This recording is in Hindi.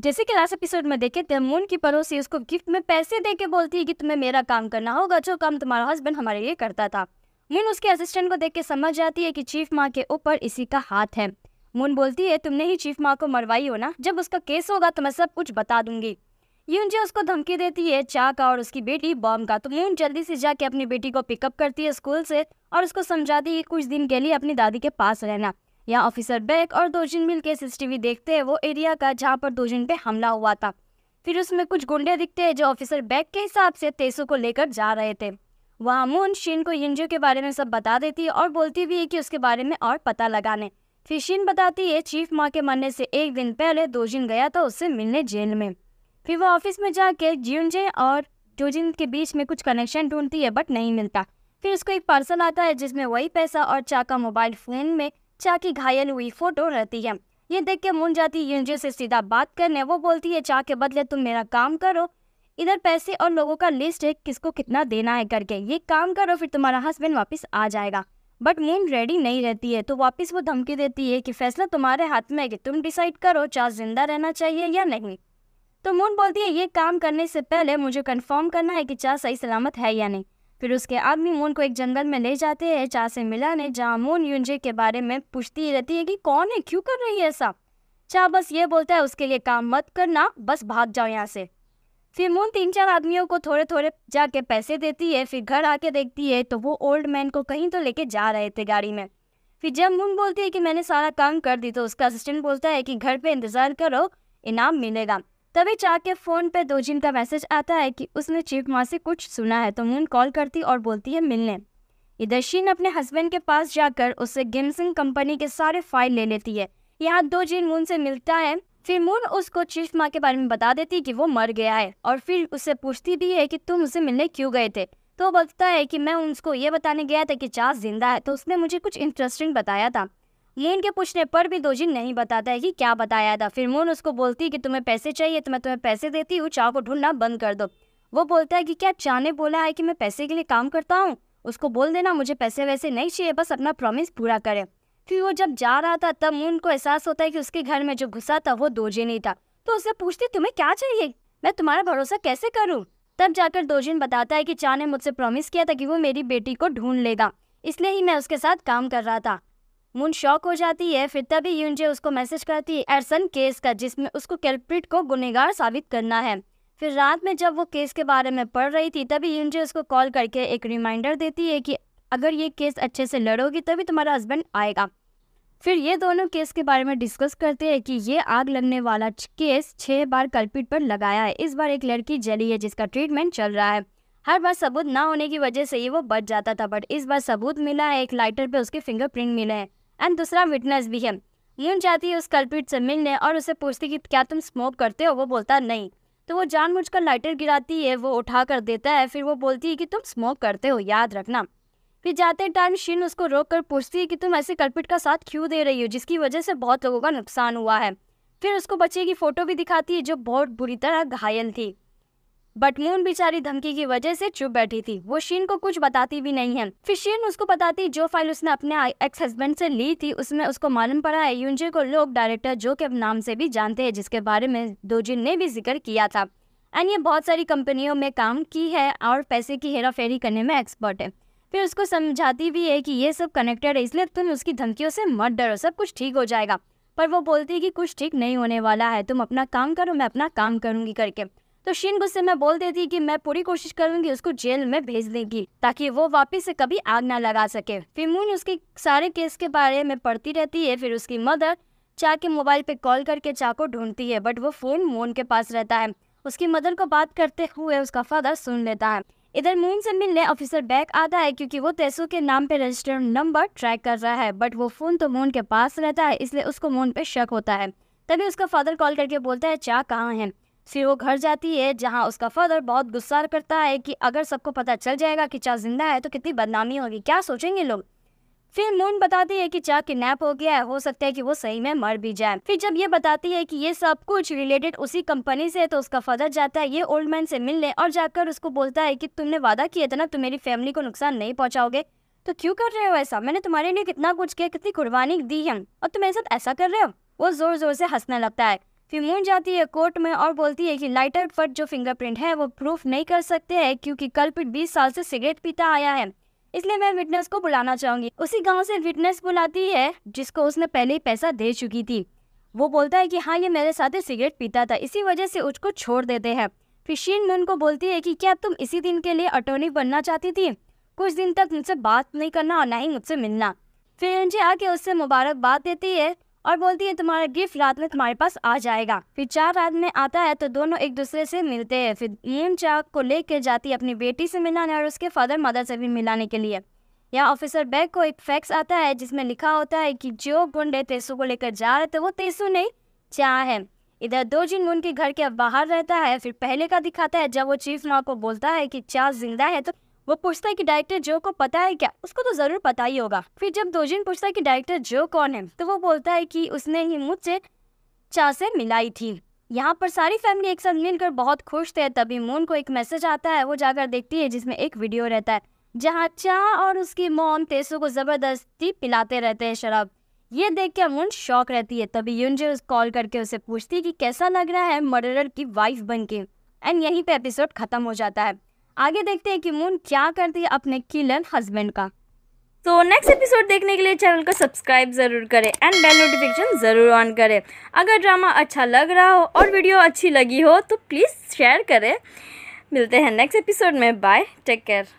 जैसे कि लास्ट एपिसोड में देखे थे मून की पड़ोसी उसको गिफ्ट में पैसे दे के बोलती है कि तुम्हें मेरा काम करना होगा जो काम तुम्हारा हस्बैंड हमारे लिए करता था मून उसके असिस्टेंट को देख के समझ जाती है कि चीफ माँ के ऊपर इसी का हाथ है मून बोलती है तुमने ही चीफ माँ को मरवाई हो ना जब उसका केस होगा तो मैं सब कुछ बता दूंगी यूनजी उसको धमकी देती है चा का और उसकी बेटी बॉम का तो मून जल्दी से जाके अपनी बेटी को पिकअप करती है स्कूल से और उसको समझाती है कुछ दिन के लिए अपनी दादी के पास रहना यहाँ ऑफिसर बैग और दोजिन मिल के सीसीटीवी देखते हैं वो एरिया का जहाँ पर दोजिन पे हमला हुआ था फिर उसमें कुछ गुंडे दिखते हैं जो ऑफिसर बैग के हिसाब से तेसु को लेकर जा रहे थे वहाँ मून शीन को यंजो के बारे में सब बता देती है और बोलती भी है कि उसके बारे में और पता लगाने फिर शीन बताती है चीफ माँ के मरने से एक दिन पहले दोजिन गया था उससे मिलने जेल में फिर वो ऑफिस में जाके ज्यूनजे और जोजिन के बीच में कुछ कनेक्शन ढूंढती है बट नहीं मिलता फिर उसको एक पार्सल आता है जिसमें वही पैसा और चाका मोबाइल फ़ोन में चाकी घायल हुई फोटो रहती है ये देख के मुन जाती यूनजे से सीधा बात करने वो बोलती है चाह के बदले तुम मेरा काम करो इधर पैसे और लोगों का लिस्ट है किसको कितना देना है करके ये काम करो फिर तुम्हारा हस्बैंड वापस आ जाएगा बट मून रेडी नहीं रहती है तो वापस वो धमकी देती है कि फैसला तुम्हारे हाथ में है कि तुम डिसाइड करो चाह जिंदा रहना चाहिए या नहीं तो मून बोलती है ये काम करने से पहले मुझे कंफर्म करना है कि चाह सही सलामत है या नहीं फिर उसके आदमी मोन को एक जंगल में ले जाते हैं चा से मिलाने जहाँ मोन यूनजे के बारे में पूछती रहती है कि कौन है क्यों कर रही है ऐसा चा बस ये बोलता है उसके लिए काम मत करना बस भाग जाओ यहाँ से फिर मोन तीन चार आदमियों को थोड़े थोड़े जाके पैसे देती है फिर घर आके देखती है तो वो ओल्ड मैन को कहीं तो लेके जा रहे थे गाड़ी में फिर जब मून बोलती है कि मैंने सारा काम कर दी तो उसका असिस्टेंट बोलता है कि घर पे इंतज़ार करो इनाम मिलेगा तभी के फ़ोन पे दोजिन का मैसेज आता है कि उसने चीफ माँ से कुछ सुना है तो मून कॉल करती और बोलती है मिलने इधर शीन अपने हस्बैंड के पास जाकर उससे गेमसिंग कंपनी के सारे फाइल ले लेती है यहाँ दो जिन मून से मिलता है फिर मून उसको चीफ माँ के बारे में बता देती कि वो मर गया है और फिर उससे पूछती भी है कि तुम उसे मिलने क्यों गए थे तो बोलता है कि मैं उसको ये बताने गया था कि चा जिंदा है तो उसने मुझे कुछ इंटरेस्टिंग बताया था ये इनके पूछने पर भी दोजिन नहीं बताता है कि क्या बताया था फिर मोन उसको बोलती है कि तुम्हें पैसे चाहिए तो मैं तुम्हें पैसे देती हूँ चाव को ढूंढना बंद कर दो वो बोलता है कि क्या चा ने बोला है कि मैं पैसे के लिए काम करता हूँ उसको बोल देना मुझे पैसे वैसे नहीं चाहिए बस अपना प्रॉमिस पूरा करे फिर वो जब जा रहा था तब मून को एहसास होता है कि उसके घर में जो घुसा था वो दोजी नहीं था तो उससे पूछती तुम्हें क्या चाहिए मैं तुम्हारा भरोसा कैसे करूँ तब जाकर दोजिन बताता है कि चा ने मुझसे प्रॉमिस किया था कि वो मेरी बेटी को ढूंढ लेगा इसलिए ही मैं उसके साथ काम कर रहा था मून शॉक हो जाती है फिर तभी यूनजे उसको मैसेज करती है एरसन केस का जिसमें उसको कैल्प्रिट को गुनेगार साबित करना है फिर रात में जब वो केस के बारे में पढ़ रही थी तभी यूनजे उसको कॉल करके एक रिमाइंडर देती है कि अगर ये केस अच्छे से लड़ोगी तभी तुम्हारा हस्बैंड आएगा फिर ये दोनों केस के बारे में डिस्कस करते हैं कि ये आग लगने वाला केस छः बार कल्पिट पर लगाया है इस बार एक लड़की जली है जिसका ट्रीटमेंट चल रहा है हर बार सबूत ना होने की वजह से ही वो बच जाता था बट इस बार सबूत मिला है एक लाइटर पे उसके फिंगरप्रिंट मिले हैं एंड दूसरा विटनेस भी है यून जाती है उस कल्पिट से मिलने और उसे पूछती कि क्या तुम स्मोक करते हो वो बोलता नहीं तो वो कर लाइटर गिराती है वो उठा कर देता है फिर वो बोलती है कि तुम स्मोक करते हो याद रखना फिर जाते टाइम शीन उसको रोक कर पूछती है कि तुम ऐसे कल्पिट का साथ क्यों दे रही हो जिसकी वजह से बहुत लोगों का नुकसान हुआ है फिर उसको बच्चे की फ़ोटो भी दिखाती है जो बहुत बुरी तरह घायल थी बट मून बेचारी धमकी की वजह से चुप बैठी थी वो शीन को कुछ बताती भी नहीं है फिर शीन उसको बताती जो फाइल उसने अपने एक्स हस्बैंड से ली थी उसमें उसको मालूम पड़ा है यूनजे को लोग डायरेक्टर जो के नाम से भी जानते हैं जिसके बारे में दोजिन ने भी जिक्र किया था एंड ये बहुत सारी कंपनियों में काम की है और पैसे की हेरा फेरी करने में एक्सपर्ट है फिर उसको समझाती भी है कि ये सब कनेक्टेड है इसलिए तुम उसकी धमकियों से मत डरो सब कुछ ठीक हो जाएगा पर वो बोलती है कि कुछ ठीक नहीं होने वाला है तुम अपना काम करो मैं अपना काम करूँगी करके तो शीन गुस्से में बोल देती कि मैं पूरी कोशिश करूंगी उसको जेल में भेज देगी ताकि वो वापिस से कभी आग ना लगा सके फिर मून उसके सारे केस के बारे में पढ़ती रहती है फिर उसकी मदर चा के मोबाइल पे कॉल करके चा को ढूंढती है बट वो फ़ोन मून के पास रहता है उसकी मदर को बात करते हुए उसका फादर सुन लेता है इधर मून से मिलने ऑफिसर बैक आता है क्योंकि वो तेसु के नाम पे रजिस्टर्ड नंबर ट्रैक कर रहा है बट वो फ़ोन तो मून के पास रहता है इसलिए उसको मून पे शक होता है तभी उसका फादर कॉल करके बोलता है चा कहाँ है फिर वो घर जाती है जहाँ उसका फादर बहुत गुस्सा करता है कि अगर सबको पता चल जाएगा कि चा जिंदा है तो कितनी बदनामी होगी क्या सोचेंगे लोग फिर नून बताती है कि चा किडनैप हो गया है हो सकता है कि वो सही में मर भी जाए फिर जब ये बताती है कि ये सब कुछ रिलेटेड उसी कंपनी से है तो उसका फादर जाता है ये ओल्ड मैन से मिलने और जाकर उसको बोलता है कि तुमने वादा किया था ना तुम मेरी फैमिली को नुकसान नहीं पहुंचाओगे तो क्यों कर रहे हो ऐसा मैंने तुम्हारे लिए कितना कुछ किया कितनी कुर्बानी दी है और तुम मेरे साथ ऐसा कर रहे हो वो जोर जोर से हंसने लगता है फिर फिमून जाती है कोर्ट में और बोलती है कि लाइटर पर जो फिंगरप्रिंट है वो प्रूफ नहीं कर सकते हैं क्योंकि कल्पित 20 साल से सिगरेट पीता आया है इसलिए मैं विटनेस को बुलाना चाहूंगी उसी गांव से विटनेस बुलाती है जिसको उसने पहले ही पैसा दे चुकी थी वो बोलता है कि हाँ ये मेरे साथ ही सिगरेट पीता था इसी वजह से उसको छोड़ देते हैं फिर शीन उनको बोलती है कि क्या तुम इसी दिन के लिए अटोर्नी बनना चाहती थी कुछ दिन तक मुझसे बात नहीं करना और ना ही मुझसे मिलना फिर उनसे आके उससे मुबारकबाद देती है और बोलती है तुम्हारा गिफ्ट रात में तुम्हारे पास आ जाएगा फिर चार रात में आता है तो दोनों एक दूसरे से मिलते हैं फिर नीम चाक को लेकर जाती है अपनी बेटी से मिलाने और उसके फादर मदर से भी मिलाने के लिए यहाँ ऑफिसर बैग को एक फैक्स आता है जिसमें लिखा होता है कि जो गुंडे तेसु को लेकर जा रहे थे वो तेसु नहीं चाह है इधर दो जिन उनके घर के बाहर रहता है फिर पहले का दिखाता है जब वो चीफ नॉ को बोलता है कि चाह जिंदा है तो वो पूछता है कि डायरेक्टर जो को पता है क्या उसको तो जरूर पता ही होगा फिर जब दोजिन पूछता है कि डायरेक्टर जो कौन है तो वो बोलता है कि उसने ही मुझसे चा से मिलाई थी यहाँ पर सारी फैमिली एक साथ मिलकर बहुत खुश थे तभी मून को एक मैसेज आता है वो जाकर देखती है जिसमें एक वीडियो रहता है जहाँ चा और उसकी मोम तेसु को ज़बरदस्ती पिलाते रहते हैं शराब ये देख के मून शौक रहती है तभी युनजे उस कॉल करके उसे पूछती है कि कैसा लग रहा है मर्डरर की वाइफ बन के एंड यहीं पे एपिसोड ख़त्म हो जाता है आगे देखते हैं कि मून क्या करती है अपने किलन हस्बैंड का तो नेक्स्ट एपिसोड देखने के लिए चैनल को सब्सक्राइब ज़रूर करें एंड बेल नोटिफिकेशन ज़रूर ऑन करें अगर ड्रामा अच्छा लग रहा हो और वीडियो अच्छी लगी हो तो प्लीज़ शेयर करें मिलते हैं नेक्स्ट एपिसोड में बाय टेक केयर